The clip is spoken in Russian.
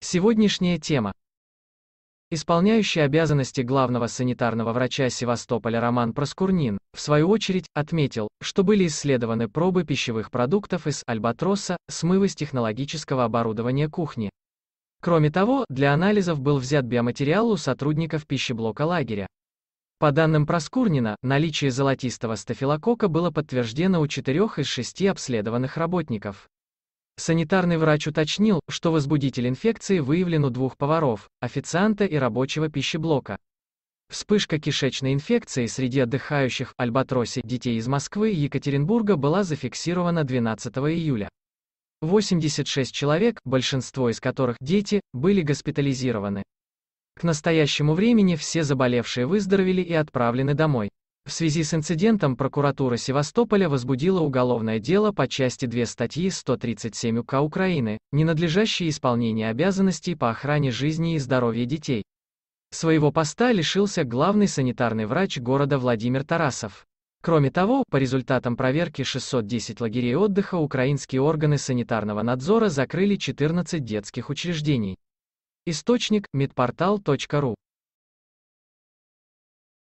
Сегодняшняя тема. Исполняющий обязанности главного санитарного врача Севастополя Роман Проскурнин, в свою очередь, отметил, что были исследованы пробы пищевых продуктов из альбатроса, смывы с технологического оборудования кухни. Кроме того, для анализов был взят биоматериал у сотрудников пищеблока лагеря. По данным Проскурнина, наличие золотистого стафилокока было подтверждено у четырех из шести обследованных работников. Санитарный врач уточнил, что возбудитель инфекции выявлен у двух поваров, официанта и рабочего пищеблока. Вспышка кишечной инфекции среди отдыхающих в Альбатросе детей из Москвы и Екатеринбурга была зафиксирована 12 июля. 86 человек, большинство из которых дети, были госпитализированы. К настоящему времени все заболевшие выздоровели и отправлены домой. В связи с инцидентом прокуратура Севастополя возбудила уголовное дело по части 2 статьи 137 УК Украины «Ненадлежащее исполнение обязанностей по охране жизни и здоровья детей». Своего поста лишился главный санитарный врач города Владимир Тарасов. Кроме того, по результатам проверки 610 лагерей отдыха украинские органы санитарного надзора закрыли 14 детских учреждений. Источник – медпортал.ру